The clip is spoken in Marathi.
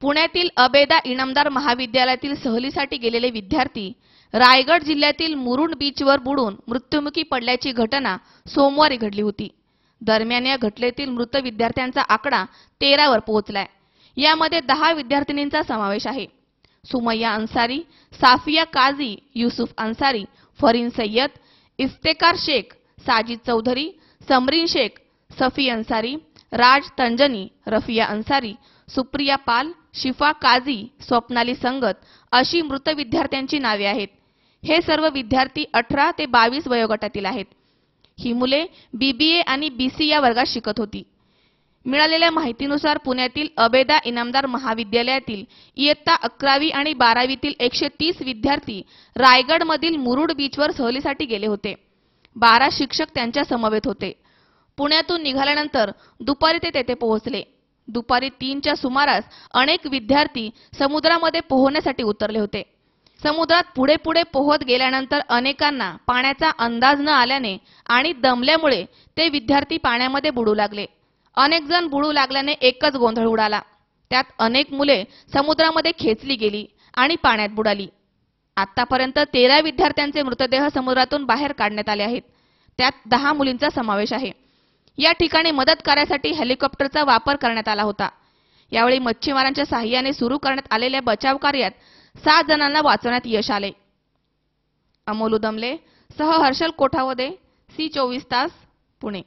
पुण्यातील अबेदा इनामदार महाविद्यालयातील सहलीसाठी गेलेले विद्यार्थी रायगड जिल्ह्यातील मुरुंड बीचवर बुडून मृत्युमुखी पडल्याची घटना सोमवारी घडली होती दरम्यान या घटनेतील मृत विद्यार्थ्यांचा आकडा तेरावर पोहोचलाय यामध्ये दहा विद्यार्थिनींचा समावेश आहे सुमय्या अन्सारी साफिया काझी युसुफ अन्सारी फरीन सय्यद इस्तेकार शेख साजिद चौधरी समरीन शेख सफी अन्सारी राज तंजनी रफिया अंसारी सुप्रिया पाल शिफा काझी स्वप्नाली संगत अशी मृत विद्यार्थ्यांची नावे आहेत हे सर्व विद्यार्थी अठरा ते बावीस वयोगटातील आहेत ही मुले बीबीए आणि बीसी या वर्गात शिकत होती मिळालेल्या माहितीनुसार पुण्यातील अबेदा इनामदार महाविद्यालयातील इयत्ता अकरावी आणि बारावीतील एकशे तीस विद्यार्थी रायगडमधील मुरुड बीचवर सहलीसाठी गेले होते बारा शिक्षक त्यांच्या समवेत होते पुण्यातून निघाल्यानंतर दुपारी ते तेथे पोहोचले दुपारी तीनच्या सुमारास अनेक विद्यार्थी समुद्रामध्ये पोहण्यासाठी उतरले होते समुद्रात पुढे पुढे पोहत गेल्यानंतर अनेकांना पाण्याचा अंदाज न आल्याने आणि दमल्यामुळे ते विद्यार्थी पाण्यामध्ये बुडू लागले अनेक जण बुडू लागल्याने एकच गोंधळ उडाला त्यात अनेक मुले समुद्रामध्ये खेचली गेली आणि पाण्यात बुडाली आतापर्यंत तेरा विद्यार्थ्यांचे मृतदेह समुद्रातून बाहेर काढण्यात आले आहेत त्यात दहा मुलींचा समावेश आहे या ठिकाणी मदत कार्यासाठी हेलिकॉप्टरचा वापर करण्यात आला होता यावेळी मच्छीमारांच्या सहाय्याने सुरू करण्यात आलेल्या बचाव कार्यात सात जणांना वाचवण्यात यश आले अमोल उदमले सह हर्षल कोठावदे सी चोवीस तास पुणे